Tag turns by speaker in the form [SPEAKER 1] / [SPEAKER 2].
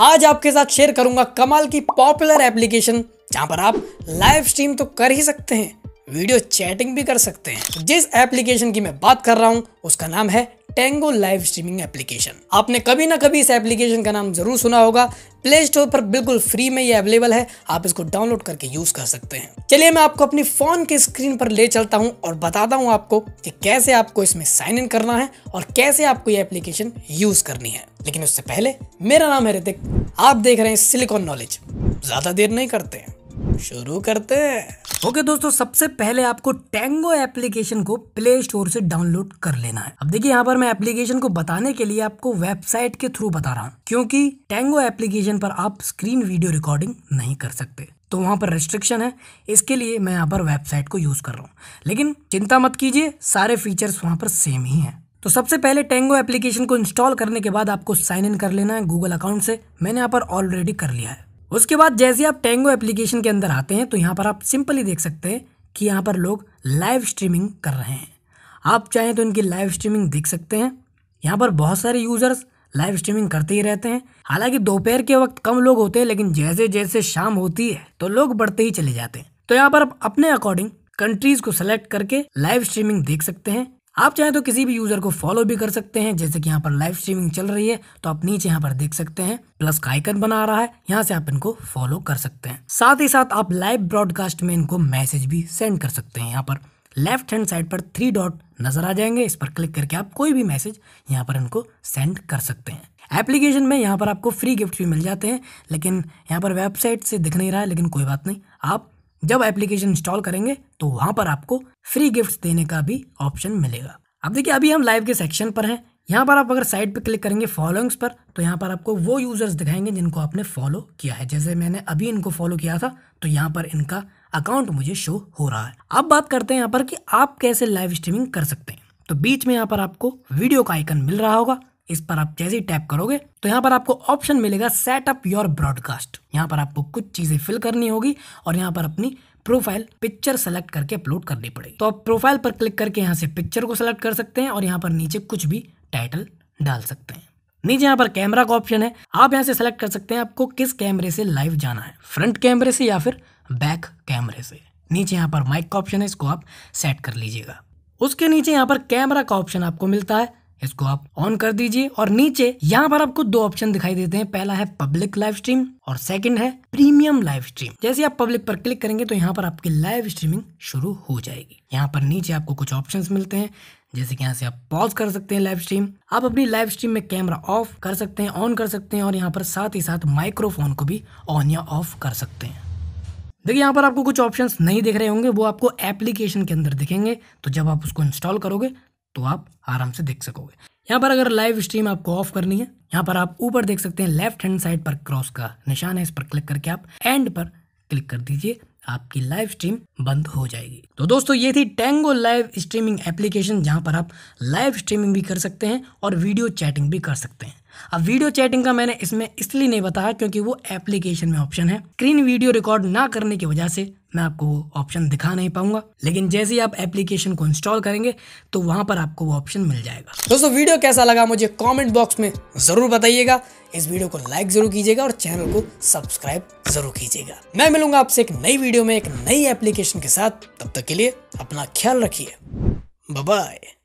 [SPEAKER 1] आज आपके साथ शेयर करूंगा कमाल की पॉपुलर एप्लीकेशन जहां पर आप लाइव स्ट्रीम तो कर ही सकते हैं वीडियो चैटिंग भी कर सकते हैं जिस एप्लीकेशन की मैं बात कर रहा हूं उसका नाम है टेंगो लाइव स्ट्रीमिंग एप्लीकेशन आपने कभी ना कभी इस एप्लीकेशन का नाम जरूर सुना होगा प्ले स्टोर पर बिल्कुल फ्री में ये अवेलेबल है आप इसको डाउनलोड करके यूज कर सकते हैं चलिए मैं आपको अपनी फोन के स्क्रीन पर ले चलता हूँ और बताता हूँ आपको कि कैसे आपको इसमें साइन इन करना है और कैसे आपको ये एप्लीकेशन यूज करनी है लेकिन उससे पहले मेरा नाम है ऋतिक आप देख रहे हैं सिलिकॉन नॉलेज ज्यादा देर नहीं करते हैं शुरू करते हैं ओके okay, दोस्तों सबसे पहले आपको टेंगो एप्लीकेशन को प्ले स्टोर से डाउनलोड कर लेना है अब देखिए यहाँ पर मैं एप्लीकेशन को बताने के लिए आपको वेबसाइट के थ्रू बता रहा हूँ क्योंकि टेंगो एप्लीकेशन पर आप स्क्रीन वीडियो रिकॉर्डिंग नहीं कर सकते तो वहाँ पर रेस्ट्रिक्शन है इसके लिए मैं यहाँ पर वेबसाइट को यूज़ कर रहा हूँ लेकिन चिंता मत कीजिए सारे फीचर्स वहाँ पर सेम ही हैं तो सबसे पहले टेंगो एप्लीकेशन को इंस्टॉल करने के बाद आपको साइन इन कर लेना है गूगल अकाउंट से मैंने यहाँ पर ऑलरेडी कर लिया है उसके बाद जैसे आप टेंगो एप्लीकेशन के अंदर आते हैं तो यहाँ पर आप सिंपली देख सकते हैं कि यहाँ पर लोग लाइव स्ट्रीमिंग कर रहे हैं आप चाहें तो इनकी लाइव स्ट्रीमिंग देख सकते हैं यहाँ पर बहुत सारे यूज़र्स लाइव स्ट्रीमिंग करते ही रहते हैं हालांकि दोपहर के वक्त कम लोग होते हैं लेकिन जैसे जैसे शाम होती है तो लोग बढ़ते ही चले जाते हैं तो यहाँ पर आप अपने अकॉर्डिंग कंट्रीज को सेलेक्ट करके लाइव स्ट्रीमिंग देख सकते हैं आप चाहें तो किसी भी यूजर को फॉलो भी कर सकते हैं जैसे कि यहाँ पर लाइव स्ट्रीमिंग चल रही है तो आप नीचे यहाँ पर देख सकते हैं प्लस का आइकन बना रहा है यहाँ से आप इनको फॉलो कर सकते हैं साथ ही साथ आप लाइव ब्रॉडकास्ट में इनको मैसेज भी सेंड कर सकते हैं यहाँ पर लेफ्ट हैंड साइड पर थ्री डॉट नजर आ जाएंगे इस पर क्लिक करके आप कोई भी मैसेज यहाँ पर इनको सेंड कर सकते हैं एप्लीकेशन में यहाँ पर आपको फ्री गिफ्ट भी मिल जाते हैं लेकिन यहाँ पर वेबसाइट से दिख नहीं रहा है लेकिन कोई बात नहीं आप जब एप्लीकेशन इंस्टॉल करेंगे तो वहां पर आपको फ्री गिफ्ट देने का भी ऑप्शन मिलेगा अब देखिए अभी हम लाइव के सेक्शन पर हैं यहाँ पर आप अगर साइड पर क्लिक करेंगे फॉलोइंग्स पर तो यहाँ पर आपको वो यूज़र्स दिखाएंगे जिनको आपने फॉलो किया है जैसे मैंने अभी इनको फॉलो किया था तो यहाँ पर इनका अकाउंट मुझे शो हो रहा है अब बात करते हैं यहाँ पर कि आप कैसे लाइव स्ट्रीमिंग कर सकते हैं तो बीच में यहाँ पर आपको वीडियो का आइकन मिल रहा होगा इस पर आप जैसे ही टैप करोगे तो यहाँ पर आपको ऑप्शन मिलेगा सेटअप योर ब्रॉडकास्ट यहाँ पर आपको कुछ चीज़ें फिल करनी होगी और यहाँ पर अपनी प्रोफाइल पिक्चर सेलेक्ट करके अपलोड करनी पड़ेगी तो आप प्रोफाइल पर क्लिक करके यहाँ से पिक्चर को सेलेक्ट कर सकते हैं और यहाँ पर नीचे कुछ भी टाइटल डाल सकते हैं नीचे यहाँ पर कैमरा का ऑप्शन है आप यहाँ से सेलेक्ट कर सकते हैं आपको किस कैमरे से लाइव जाना है फ्रंट कैमरे से या फिर बैक कैमरे से नीचे यहाँ पर माइक का ऑप्शन है इसको आप सेट कर लीजिएगा उसके नीचे यहाँ पर कैमरा का ऑप्शन आपको मिलता है इसको आप ऑन कर दीजिए और नीचे यहाँ पर आपको दो ऑप्शन दिखाई देते हैं पहला है पब्लिक लाइव स्ट्रीम और सेकंड है प्रीमियम लाइव स्ट्रीम जैसे आप पब्लिक पर क्लिक करेंगे तो यहाँ पर आपकी लाइव स्ट्रीमिंग शुरू हो जाएगी यहाँ पर नीचे आपको कुछ ऑप्शन मिलते हैं जैसे कि यहाँ से आप पॉज कर सकते हैं लाइव स्ट्रीम आप अपनी लाइव स्ट्रीम में कैमरा ऑफ कर सकते हैं ऑन कर सकते हैं और यहाँ पर साथ ही साथ माइक्रोफोन को भी ऑन या ऑफ कर सकते हैं देखिए यहाँ पर आपको कुछ ऑप्शंस नहीं दिख रहे होंगे वो आपको एप्लीकेशन के अंदर दिखेंगे तो जब आप उसको इंस्टॉल करोगे तो आप आराम से देख सकोगे यहाँ पर अगर लाइव स्ट्रीम आपको ऑफ करनी है यहाँ पर आप ऊपर देख सकते हैं लेफ्ट हैंड साइड पर क्रॉस का निशान है इस पर क्लिक करके आप एंड पर क्लिक कर दीजिए आपकी लाइव स्ट्रीम बंद हो जाएगी तो दोस्तों ये थी टेंगो लाइव स्ट्रीमिंग एप्लीकेशन जहाँ पर आप लाइव स्ट्रीमिंग भी कर सकते हैं और वीडियो चैटिंग भी कर सकते हैं अब वीडियो चैटिंग का मैंने इसमें इसलिए नहीं बताया क्योंकि वो एप्लीकेशन में ऑप्शन है स्क्रीन वीडियो रिकॉर्ड ना करने की वजह से मैं आपको ऑप्शन दिखा नहीं पाऊंगा लेकिन जैसे ही आप एप्लीकेशन को इंस्टॉल करेंगे तो वहां पर आपको वो ऑप्शन मिल जाएगा दोस्तों वीडियो कैसा लगा मुझे कमेंट बॉक्स में जरूर बताइएगा इस वीडियो को लाइक जरूर कीजिएगा और चैनल को सब्सक्राइब जरूर कीजिएगा मैं मिलूंगा आपसे एक नई वीडियो में एक नई एप्लीकेशन के साथ तब तक के लिए अपना ख्याल रखिए बाय